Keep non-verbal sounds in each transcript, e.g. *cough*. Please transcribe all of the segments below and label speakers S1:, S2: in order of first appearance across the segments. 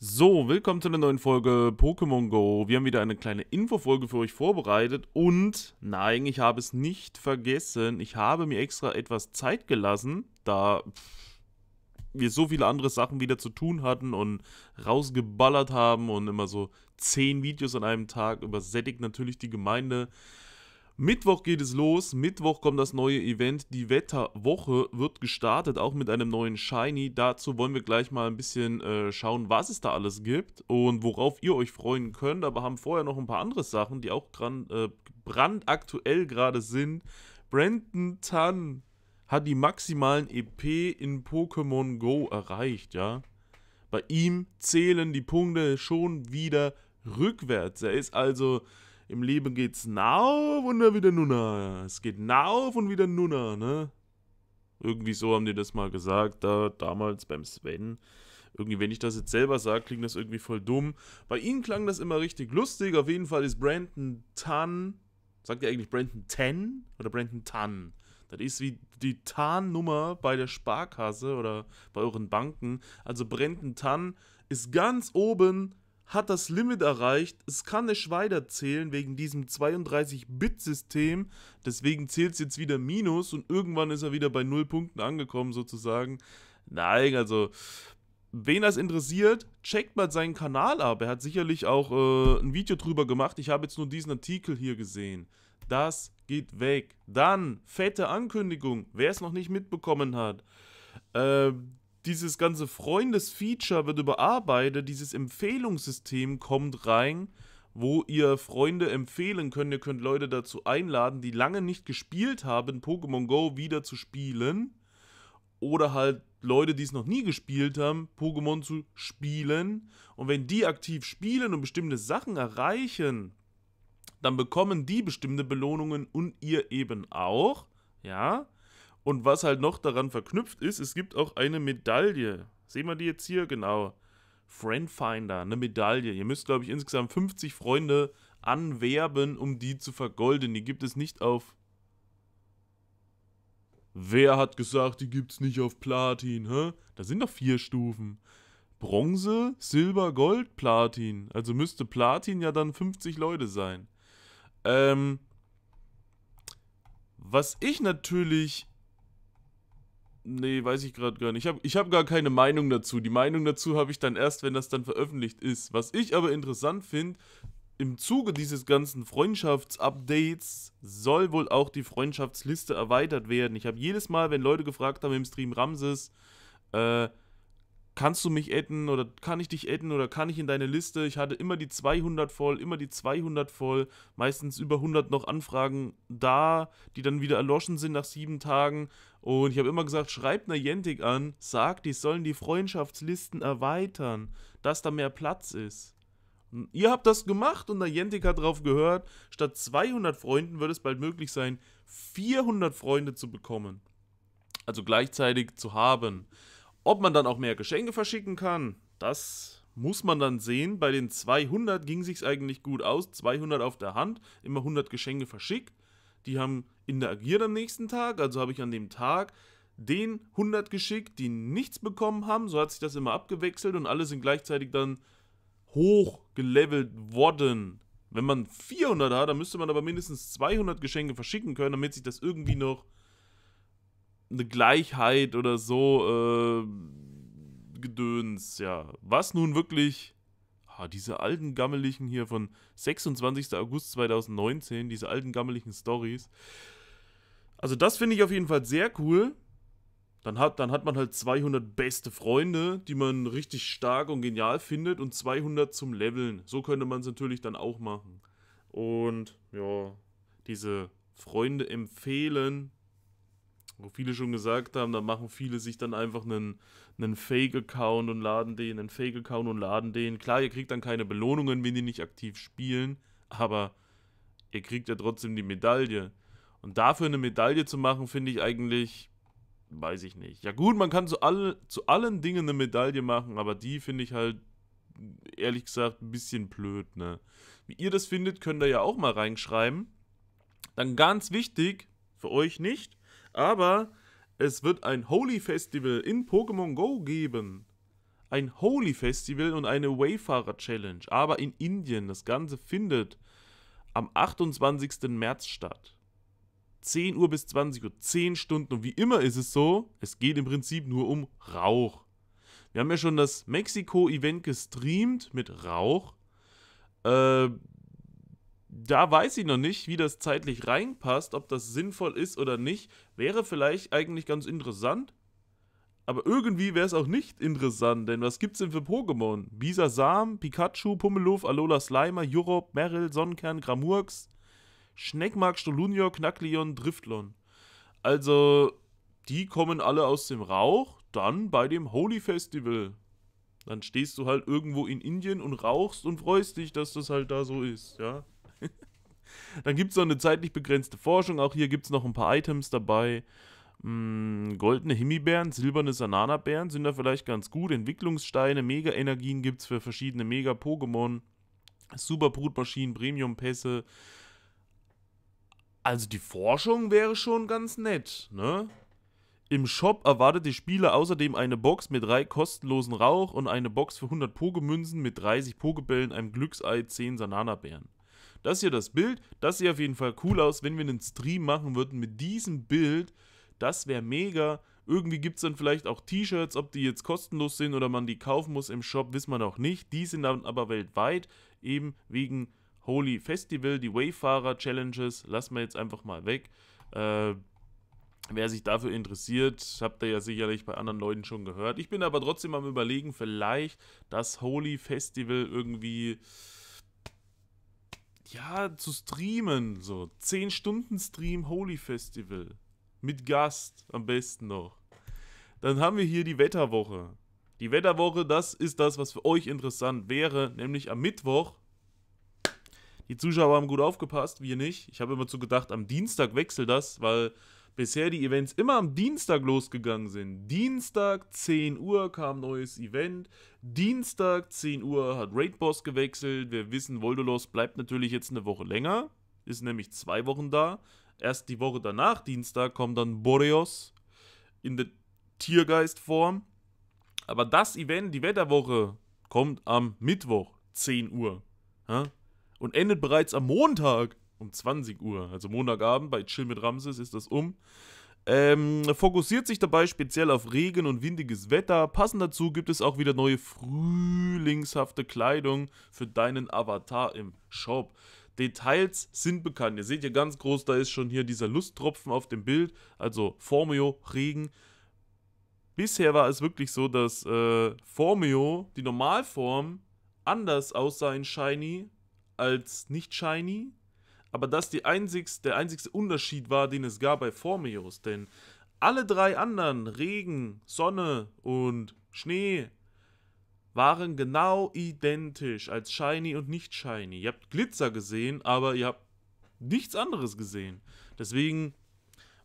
S1: So, willkommen zu einer neuen Folge Pokémon Go. Wir haben wieder eine kleine Infofolge für euch vorbereitet und nein, ich habe es nicht vergessen. Ich habe mir extra etwas Zeit gelassen, da wir so viele andere Sachen wieder zu tun hatten und rausgeballert haben und immer so zehn Videos an einem Tag übersättigt natürlich die Gemeinde. Mittwoch geht es los, Mittwoch kommt das neue Event, die Wetterwoche wird gestartet, auch mit einem neuen Shiny. Dazu wollen wir gleich mal ein bisschen äh, schauen, was es da alles gibt und worauf ihr euch freuen könnt. Aber haben vorher noch ein paar andere Sachen, die auch gran, äh, brandaktuell gerade sind. Brandon Tan hat die maximalen EP in Pokémon Go erreicht, ja. Bei ihm zählen die Punkte schon wieder rückwärts. Er ist also im Leben geht's nauf und wieder nunna. Es geht nauf und wieder nunna, ne? Irgendwie so haben die das mal gesagt, da damals beim Sven. Irgendwie, wenn ich das jetzt selber sage, klingt das irgendwie voll dumm. Bei ihnen klang das immer richtig lustig. Auf jeden Fall ist Brandon Tan. Sagt ihr eigentlich Brandon Tan oder Brandon Tan? Das ist wie die Tarnnummer bei der Sparkasse oder bei euren Banken. Also Brandon Tan ist ganz oben hat das Limit erreicht. Es kann nicht weiterzählen wegen diesem 32-Bit-System. Deswegen zählt es jetzt wieder Minus und irgendwann ist er wieder bei 0 Punkten angekommen sozusagen. Nein, also Wen das interessiert, checkt mal seinen Kanal ab. Er hat sicherlich auch äh, ein Video drüber gemacht. Ich habe jetzt nur diesen Artikel hier gesehen. Das geht weg. Dann, fette Ankündigung, wer es noch nicht mitbekommen hat. Ähm, dieses ganze Freundesfeature wird überarbeitet, dieses Empfehlungssystem kommt rein, wo ihr Freunde empfehlen könnt. Ihr könnt Leute dazu einladen, die lange nicht gespielt haben, Pokémon Go wieder zu spielen. Oder halt Leute, die es noch nie gespielt haben, Pokémon zu spielen. Und wenn die aktiv spielen und bestimmte Sachen erreichen, dann bekommen die bestimmte Belohnungen und ihr eben auch. Ja. Und was halt noch daran verknüpft ist, es gibt auch eine Medaille. Sehen wir die jetzt hier? Genau. Friendfinder, eine Medaille. Ihr müsst, glaube ich, insgesamt 50 Freunde anwerben, um die zu vergolden. Die gibt es nicht auf. Wer hat gesagt, die gibt es nicht auf Platin, hä? Da sind noch vier Stufen. Bronze, Silber, Gold, Platin. Also müsste Platin ja dann 50 Leute sein. Ähm, was ich natürlich Nee, weiß ich gerade gar nicht. Ich habe ich hab gar keine Meinung dazu. Die Meinung dazu habe ich dann erst, wenn das dann veröffentlicht ist. Was ich aber interessant finde, im Zuge dieses ganzen Freundschaftsupdates soll wohl auch die Freundschaftsliste erweitert werden. Ich habe jedes Mal, wenn Leute gefragt haben im Stream Ramses, äh, kannst du mich adden oder kann ich dich adden oder kann ich in deine Liste? Ich hatte immer die 200 voll, immer die 200 voll, meistens über 100 noch Anfragen da, die dann wieder erloschen sind nach sieben Tagen. Und ich habe immer gesagt, schreibt Niantic an, sagt, die sollen die Freundschaftslisten erweitern, dass da mehr Platz ist. Und ihr habt das gemacht und Niantic hat darauf gehört, statt 200 Freunden wird es bald möglich sein, 400 Freunde zu bekommen. Also gleichzeitig zu haben. Ob man dann auch mehr Geschenke verschicken kann, das muss man dann sehen. Bei den 200 ging sich's eigentlich gut aus. 200 auf der Hand, immer 100 Geschenke verschickt. Die haben interagiert am nächsten Tag, also habe ich an dem Tag den 100 geschickt, die nichts bekommen haben. So hat sich das immer abgewechselt und alle sind gleichzeitig dann hochgelevelt worden. Wenn man 400 hat, dann müsste man aber mindestens 200 Geschenke verschicken können, damit sich das irgendwie noch eine Gleichheit oder so äh, Gedöns, ja. Was nun wirklich ah, diese alten gammeligen hier von 26. August 2019, diese alten gammeligen Stories. Also das finde ich auf jeden Fall sehr cool. Dann hat, dann hat man halt 200 beste Freunde, die man richtig stark und genial findet und 200 zum Leveln. So könnte man es natürlich dann auch machen. Und ja, diese Freunde empfehlen, wo viele schon gesagt haben, da machen viele sich dann einfach einen, einen Fake-Account und laden den, einen Fake-Account und laden den. Klar, ihr kriegt dann keine Belohnungen, wenn die nicht aktiv spielen, aber ihr kriegt ja trotzdem die Medaille. Und dafür eine Medaille zu machen, finde ich eigentlich, weiß ich nicht. Ja gut, man kann zu, alle, zu allen Dingen eine Medaille machen, aber die finde ich halt, ehrlich gesagt, ein bisschen blöd, ne? Wie ihr das findet, könnt ihr ja auch mal reinschreiben. Dann ganz wichtig, für euch nicht, aber es wird ein Holy Festival in Pokémon Go geben. Ein Holy Festival und eine Wayfarer Challenge, aber in Indien. Das Ganze findet am 28. März statt. 10 Uhr bis 20 Uhr, 10 Stunden. Und wie immer ist es so, es geht im Prinzip nur um Rauch. Wir haben ja schon das Mexiko-Event gestreamt mit Rauch. Äh, da weiß ich noch nicht, wie das zeitlich reinpasst, ob das sinnvoll ist oder nicht. Wäre vielleicht eigentlich ganz interessant. Aber irgendwie wäre es auch nicht interessant, denn was gibt's denn für Pokémon? Bisasam, Pikachu, Pummeluff, Alola Slimer, Jurop, Merrill, Sonnenkern, Gramurks, Schneckmark, Stolunior, Knackleon, Driftlon. Also, die kommen alle aus dem Rauch, dann bei dem Holy Festival. Dann stehst du halt irgendwo in Indien und rauchst und freust dich, dass das halt da so ist, ja. Dann gibt es noch eine zeitlich begrenzte Forschung. Auch hier gibt es noch ein paar Items dabei. Hm, goldene Himbeeren, silberne Sananabeeren sind da vielleicht ganz gut. Entwicklungssteine, Mega-Energien gibt es für verschiedene Mega-Pokémon. Super-Brutmaschinen, Premium-Pässe. Also die Forschung wäre schon ganz nett, ne? Im Shop erwartet die Spieler außerdem eine Box mit drei kostenlosen Rauch und eine Box für 100 Pokémünzen mit 30 Pokebällen, einem Glücksei, 10 sanana das hier das Bild. Das sieht auf jeden Fall cool aus, wenn wir einen Stream machen würden mit diesem Bild. Das wäre mega. Irgendwie gibt es dann vielleicht auch T-Shirts, ob die jetzt kostenlos sind oder man die kaufen muss im Shop, wissen wir noch nicht. Die sind dann aber weltweit, eben wegen Holy Festival, die Wayfarer-Challenges, lassen wir jetzt einfach mal weg. Äh, wer sich dafür interessiert, habt ihr ja sicherlich bei anderen Leuten schon gehört. Ich bin aber trotzdem am überlegen, vielleicht das Holy Festival irgendwie ja, zu streamen, so 10 Stunden Stream Holy Festival mit Gast am besten noch. Dann haben wir hier die Wetterwoche. Die Wetterwoche, das ist das, was für euch interessant wäre, nämlich am Mittwoch. Die Zuschauer haben gut aufgepasst, wir nicht. Ich habe immer zu gedacht, am Dienstag wechselt das, weil bisher die Events immer am Dienstag losgegangen sind. Dienstag 10 Uhr kam neues Event. Dienstag 10 Uhr hat Raid Boss gewechselt. Wir wissen, Voldolos bleibt natürlich jetzt eine Woche länger. Ist nämlich zwei Wochen da. Erst die Woche danach, Dienstag, kommt dann Boreos in der Tiergeistform. Aber das Event, die Wetterwoche, kommt am Mittwoch 10 Uhr. Ja? Und endet bereits am Montag um 20 Uhr, also Montagabend bei Chill mit Ramses ist das um. Ähm, fokussiert sich dabei speziell auf Regen und windiges Wetter. Passend dazu gibt es auch wieder neue frühlingshafte Kleidung für deinen Avatar im Shop. Details sind bekannt. Ihr seht hier ganz groß, da ist schon hier dieser Lusttropfen auf dem Bild, also Formio, Regen. Bisher war es wirklich so, dass äh, Formio, die Normalform, anders aussah in Shiny als nicht Shiny aber das die einzigst, der einzigste Unterschied war, den es gab bei Formios. Denn alle drei anderen, Regen, Sonne und Schnee, waren genau identisch als Shiny und nicht Shiny. Ihr habt Glitzer gesehen, aber ihr habt nichts anderes gesehen. Deswegen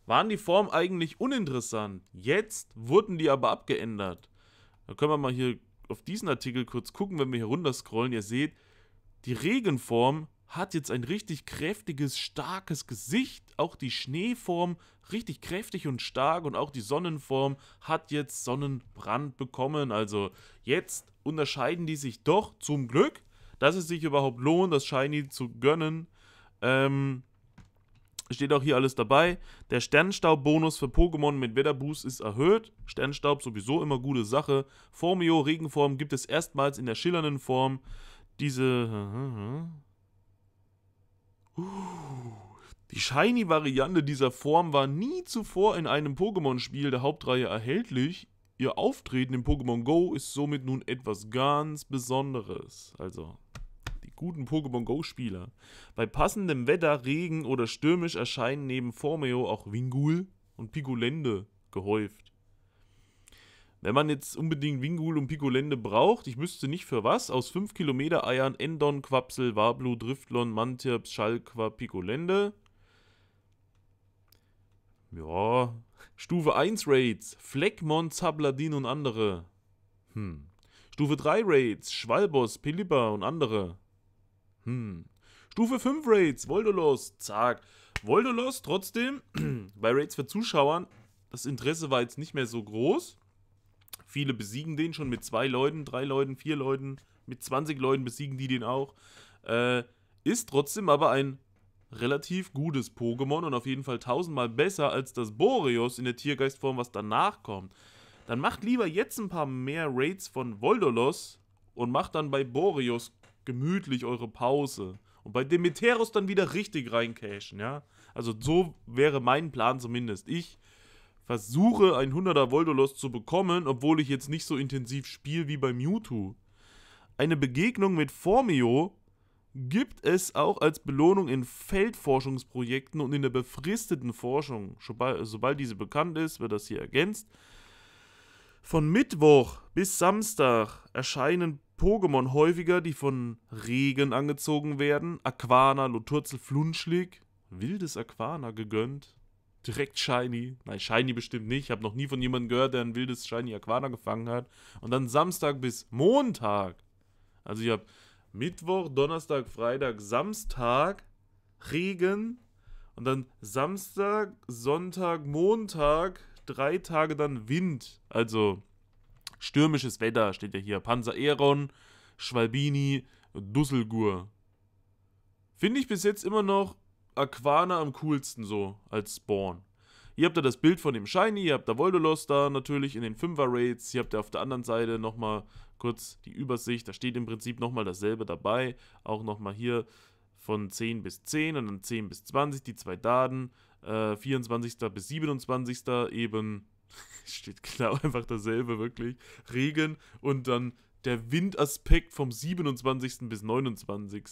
S1: waren die Formen eigentlich uninteressant. Jetzt wurden die aber abgeändert. Da können wir mal hier auf diesen Artikel kurz gucken, wenn wir hier runterscrollen. Ihr seht, die Regenform hat jetzt ein richtig kräftiges, starkes Gesicht. Auch die Schneeform richtig kräftig und stark und auch die Sonnenform hat jetzt Sonnenbrand bekommen. Also jetzt unterscheiden die sich doch zum Glück, dass es sich überhaupt lohnt, das Shiny zu gönnen. Ähm, steht auch hier alles dabei. Der Sternstaub-Bonus für Pokémon mit Wetterboost ist erhöht. Sternstaub sowieso immer gute Sache. Formio Regenform gibt es erstmals in der schillernden Form. Diese *laughs* Die Shiny-Variante dieser Form war nie zuvor in einem Pokémon-Spiel der Hauptreihe erhältlich. Ihr Auftreten in Pokémon Go ist somit nun etwas ganz Besonderes. Also, die guten Pokémon Go-Spieler. Bei passendem Wetter, Regen oder stürmisch erscheinen neben Formeo auch Wingul und Pigulende gehäuft. Wenn man jetzt unbedingt Wingul und Picolende braucht, ich müsste nicht für was, aus 5 Kilometer Eiern Endon, Quapsel, Wablu, Driftlon, Mantirps, Schalqua, Picolende. Ja, Stufe 1 Raids, Fleckmon, Zabladin und andere. Hm. Stufe 3 Raids, Schwalbos, Pilippa und andere. Hm. Stufe 5 Raids, Voldolos, zack. Voldolos trotzdem, *clears throat* bei Raids für Zuschauern, das Interesse war jetzt nicht mehr so groß. Viele besiegen den schon mit zwei Leuten, drei Leuten, vier Leuten, mit 20 Leuten besiegen die den auch. Äh, ist trotzdem aber ein relativ gutes Pokémon und auf jeden Fall tausendmal besser als das Boreos in der Tiergeistform, was danach kommt. Dann macht lieber jetzt ein paar mehr Raids von Voldolos und macht dann bei Boreos gemütlich eure Pause. Und bei Demeteros dann wieder richtig reincashen, ja? Also so wäre mein Plan zumindest. Ich versuche, ein 100er Voldolos zu bekommen, obwohl ich jetzt nicht so intensiv spiele wie bei Mewtwo. Eine Begegnung mit Formio gibt es auch als Belohnung in Feldforschungsprojekten und in der befristeten Forschung. Sobald diese bekannt ist, wird das hier ergänzt. Von Mittwoch bis Samstag erscheinen Pokémon häufiger, die von Regen angezogen werden. Aquana, Loturzel, Flunschlig, wildes Aquana gegönnt direkt Shiny. Nein, Shiny bestimmt nicht. Ich habe noch nie von jemandem gehört, der ein wildes Shiny Aquana gefangen hat. Und dann Samstag bis Montag. Also ich habe Mittwoch, Donnerstag, Freitag, Samstag Regen. Und dann Samstag, Sonntag, Montag, drei Tage dann Wind. Also stürmisches Wetter steht ja hier. Panzer Eron, Schwalbini, Dusselgur. Finde ich bis jetzt immer noch Aquana am coolsten so als Spawn. Hier habt ihr das Bild von dem Shiny, ihr habt da Voldolos da natürlich in den 5er Raids, hier habt ihr auf der anderen Seite nochmal kurz die Übersicht, da steht im Prinzip nochmal dasselbe dabei, auch nochmal hier von 10 bis 10 und dann 10 bis 20 die zwei Daten, äh, 24. bis 27. eben *laughs* steht genau einfach dasselbe wirklich, Regen und dann der Windaspekt vom 27. bis 29.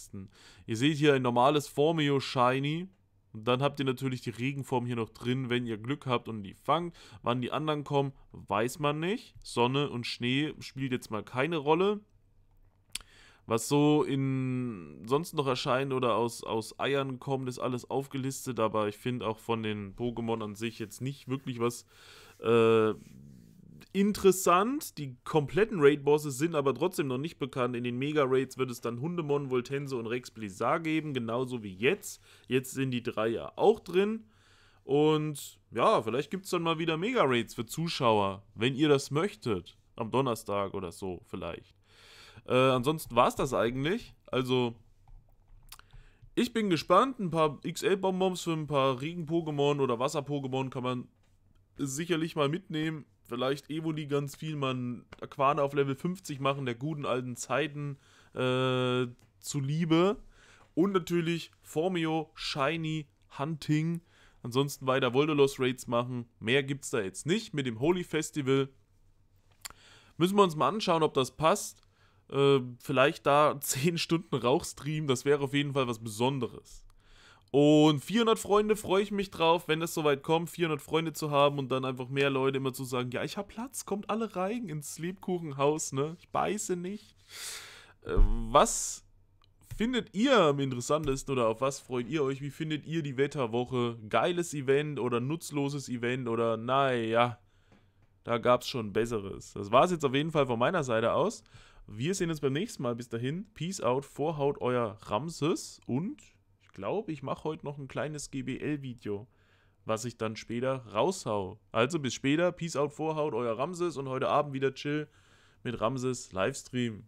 S1: Ihr seht hier ein normales Formio Shiny. Und dann habt ihr natürlich die Regenform hier noch drin, wenn ihr Glück habt und die fangt. Wann die anderen kommen, weiß man nicht. Sonne und Schnee spielt jetzt mal keine Rolle. Was so in sonst noch erscheint oder aus, aus Eiern kommt, ist alles aufgelistet, aber ich finde auch von den Pokémon an sich jetzt nicht wirklich was äh, interessant. Die kompletten raid bosses sind aber trotzdem noch nicht bekannt. In den Mega-Raids wird es dann Hundemon, Voltense und Rex Blizzard geben, genauso wie jetzt. Jetzt sind die drei ja auch drin. Und ja, vielleicht gibt es dann mal wieder Mega-Raids für Zuschauer, wenn ihr das möchtet. Am Donnerstag oder so vielleicht. Äh, ansonsten war es das eigentlich. Also, ich bin gespannt. Ein paar XL-Bonbons für ein paar Regen-Pokémon oder Wasser-Pokémon kann man sicherlich mal mitnehmen vielleicht Evoli ganz viel mal Aquane auf Level 50 machen, der guten alten Zeiten äh, zuliebe. Und natürlich Formio, Shiny, Hunting. Ansonsten weiter Voldolos Raids machen. Mehr gibt es da jetzt nicht. Mit dem Holy Festival müssen wir uns mal anschauen, ob das passt. Äh, vielleicht da 10 *laughs* Stunden Rauchstream, das wäre auf jeden Fall was Besonderes. Und 400 Freunde freue ich mich drauf, wenn es soweit kommt, 400 Freunde zu haben und dann einfach mehr Leute immer zu sagen, ja, ich habe Platz, kommt alle rein ins Lebkuchenhaus, ne? Ich beiße nicht. Äh, was findet ihr am interessantesten oder auf was freut ihr euch? Wie findet ihr die Wetterwoche? Geiles Event oder nutzloses Event oder naja, da gab es schon Besseres. Das war es jetzt auf jeden Fall von meiner Seite aus. Wir sehen uns beim nächsten Mal. Bis dahin, Peace out, vorhaut euer Ramses und glaube, ich mache heute noch ein kleines GBL-Video, was ich dann später raushau. Also bis später, Peace out, Vorhaut, euer Ramses und heute Abend wieder chill mit Ramses Livestream.